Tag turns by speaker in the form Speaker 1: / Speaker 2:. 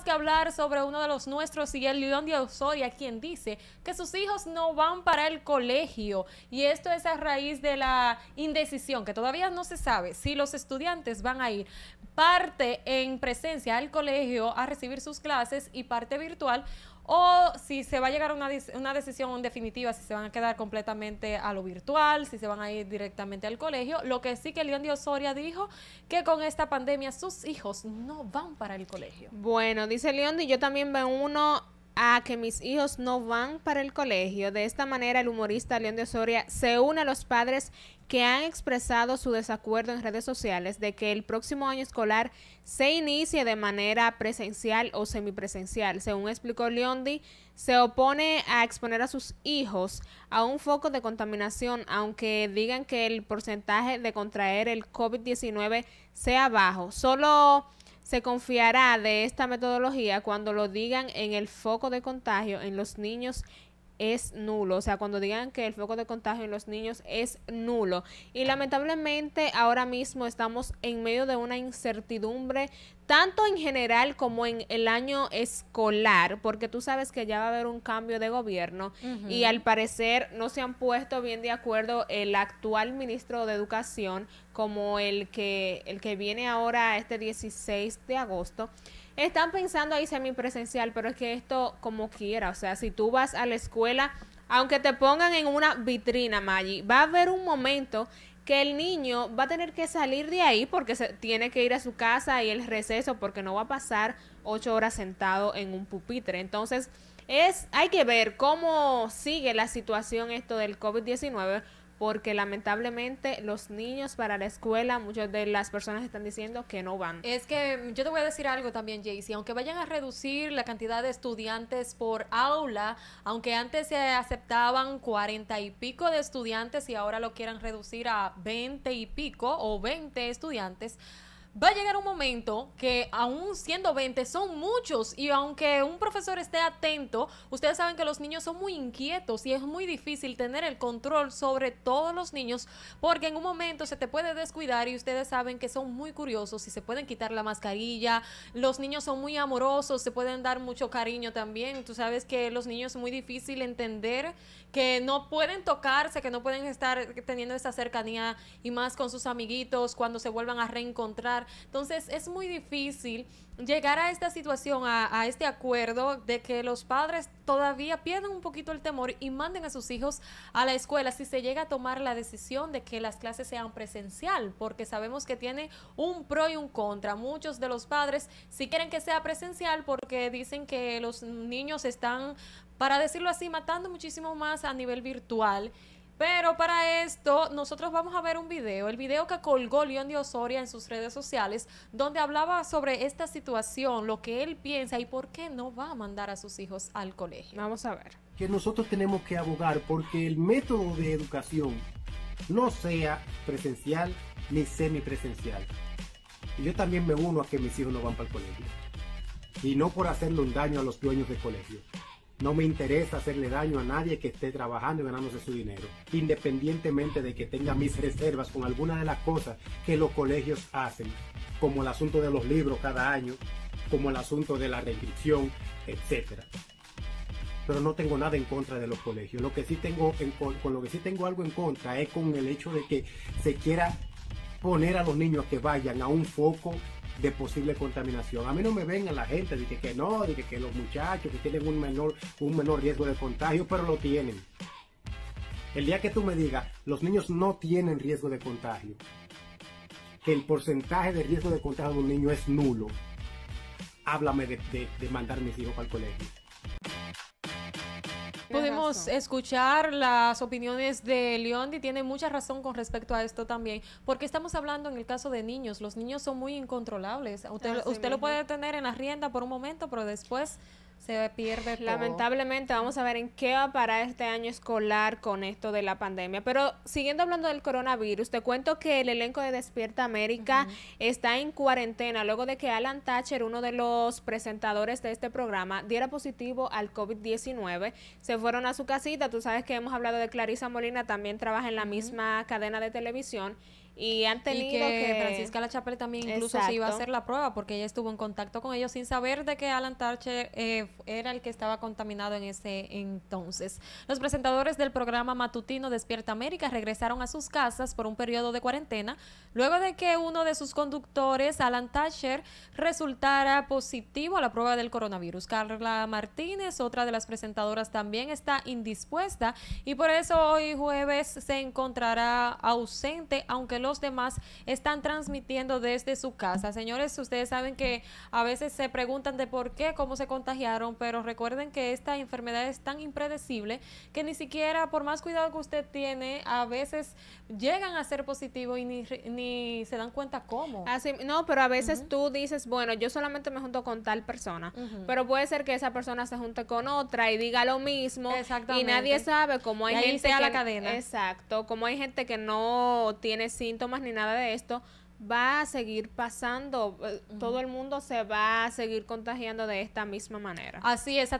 Speaker 1: que hablar sobre uno de los nuestros, y el León de Osoria, quien dice que sus hijos no van para el colegio. Y esto es a raíz de la indecisión, que todavía no se sabe si los estudiantes van a ir parte en presencia al colegio a recibir sus clases y parte virtual o si se va a llegar a una, decisión definitiva, si se van a quedar completamente a lo virtual, si se van a ir directamente al colegio. Lo que sí que León Osoria dijo que con esta pandemia sus hijos no van para el colegio.
Speaker 2: Bueno, dice León y yo también veo uno a que mis hijos no van para el colegio. De esta manera, el humorista León de Osoria se une a los padres que han expresado su desacuerdo en redes sociales de que el próximo año escolar se inicie de manera presencial o semipresencial. Según explicó Leondi, se opone a exponer a sus hijos a un foco de contaminación, aunque digan que el porcentaje de contraer el COVID-19 sea bajo. Solo se confiará de esta metodología cuando lo digan en el foco de contagio en los niños es nulo. O sea, cuando digan que el foco de contagio en los niños es nulo. Y lamentablemente ahora mismo estamos en medio de una incertidumbre, tanto en general como en el año escolar, porque tú sabes que ya va a haber un cambio de gobierno y al parecer no se han puesto bien de acuerdo el actual ministro de Educación como el que, el que viene ahora este 16 de agosto. Están pensando ahí semipresencial, pero es que esto como quiera, o sea, si tú vas a la escuela, aunque te pongan en una vitrina, Maggi, va a haber un momento que el niño va a tener que salir de ahí porque se, tiene que ir a su casa y el receso porque no va a pasar ocho horas sentado en un pupitre. Entonces, es, hay que ver cómo sigue la situación esto del COVID-19 porque lamentablemente los niños para la escuela, muchas de las personas están diciendo que no van. Es que mm, yo te voy a decir algo también, Jaycee, aunque vayan
Speaker 1: a reducir la cantidad de estudiantes por aula, aunque antes se aceptaban cuarenta y pico de estudiantes y ahora lo quieran reducir a veinte y pico o veinte estudiantes, va a llegar un momento que aún siendo 20 son muchos y aunque un profesor esté atento, ustedes saben que los niños son muy inquietos y es muy difícil tener el control sobre todos los niños porque en un momento se te puede descuidar y ustedes saben que son muy curiosos y se pueden quitar la mascarilla, los niños son muy amorosos, se pueden dar mucho cariño también, tú sabes que los niños es muy difícil entender que no pueden tocarse, que no pueden estar teniendo esa cercanía y más con sus amiguitos cuando se vuelvan a reencontrar entonces es muy difícil llegar a esta situación, a, este acuerdo de que los padres todavía pierden un poquito el temor y manden a sus hijos a la escuela si se llega a tomar la decisión de que las clases sean presencial, porque sabemos que tiene un pro y un contra. Muchos de los padres si quieren que sea presencial porque dicen que los niños están, para decirlo así, matando muchísimo más a nivel virtual pero para esto, nosotros vamos a ver un video, el video que colgó León de Osoria en sus redes sociales, donde hablaba sobre esta situación, lo que él piensa y por qué no va a mandar a sus hijos al colegio. Vamos a ver.
Speaker 3: Que nosotros tenemos que abogar porque el método de educación no sea presencial ni semipresencial. Yo también me uno a que mis hijos no van para el colegio. Y no por hacerle un daño a los dueños del colegio. No me interesa hacerle daño a nadie que esté trabajando y ganándose su dinero, independientemente de que tenga mis reservas con alguna de las cosas que los colegios hacen, como el asunto de los libros cada año, como el asunto de la reinscripción, etc. Pero no tengo nada en contra de los colegios. Lo que sí tengo con lo que sí tengo algo en contra es con el hecho de que se quiera poner a los niños que vayan a un foco de posible contaminación. A mí no me venga la gente, de que, no, de que, los muchachos que tienen un menor, un menor riesgo de contagio, pero lo tienen. El día que tú me digas, los niños no tienen riesgo de contagio, que el porcentaje de riesgo de contagio de un niño es nulo, háblame de, mandar mis hijos al colegio.
Speaker 1: Pudimos escuchar las opiniones de y tiene mucha razón con respecto a esto también, porque estamos hablando en el caso de niños, los niños son muy incontrolables. Usted, usted lo puede tener en la rienda por un momento,
Speaker 2: pero después se pierde todo. Lamentablemente vamos a ver en qué va a parar este año escolar con esto de la pandemia. Pero siguiendo hablando del coronavirus, te cuento que el elenco de Despierta América está en cuarentena luego de que Alan Thatcher, uno de los presentadores de este programa, diera positivo al COVID-19. Se fueron a su casita, tú sabes que hemos hablado de Clarisa Molina, también trabaja en la misma cadena de televisión y han tenido que, Francisca La Chapelle también incluso se iba a hacer la prueba porque ella estuvo en contacto con ellos sin saber de que
Speaker 1: Alan Tarcher eh, era el que estaba contaminado en ese entonces. Los presentadores del programa matutino Despierta América regresaron a sus casas por un periodo de cuarentena luego de que uno de sus conductores, Alan Thatcher, resultara positivo a la prueba del coronavirus. Carla Martínez, otra de las presentadoras, también está indispuesta y por eso hoy jueves se encontrará ausente, aunque los demás están transmitiendo desde su casa. Señores, ustedes saben que a veces se preguntan de por qué, cómo se contagiaron, pero recuerden que esta enfermedad es tan impredecible que ni siquiera
Speaker 2: por más cuidado que usted tiene, a veces llegan a ser positivos y ni, se dan cuenta cómo. Así, no, pero a veces tú dices, bueno, yo solamente me junto con tal persona, pero puede ser que esa persona se junte con otra y diga lo mismo y nadie sabe cómo hay gente a la cadena. Exacto, como hay gente que no tiene sí síntomas ni nada de esto, va a seguir pasando. Eh, todo el mundo se va a seguir contagiando de esta misma manera. Así es.